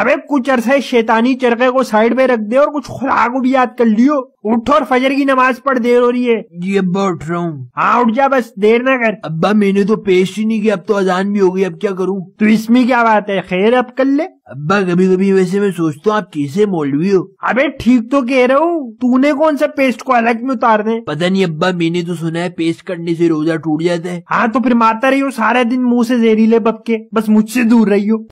अबे कुछ अरसे शैतानी चरखे को साइड में रख दे और कुछ खुराक भी याद कर लियो उठो और फजर की नमाज पढ़ देर हो रही है जी अब्बा उठ रहा हूँ हाँ उठ जा बस देर ना कर अब्बा मैंने तो पेश ही नहीं किया अब तो अजान भी हो गई अब क्या करूँ तो इसमें क्या बात है खैर अब कर ले अब्बा कभी कभी वैसे मैं सोचता हूँ आप कैसे मौलवी हो अबे ठीक तो कह रहा हूँ तूने कौन सा पेस्ट को अलग में उतार दे पता नहीं अब्बा मैंने तो सुना है पेस्ट करने से रोजा टूट जाता है हाँ तो फिर मारता रही हो सारा दिन मुंह से जहरीले बपके बस मुझसे दूर रही हो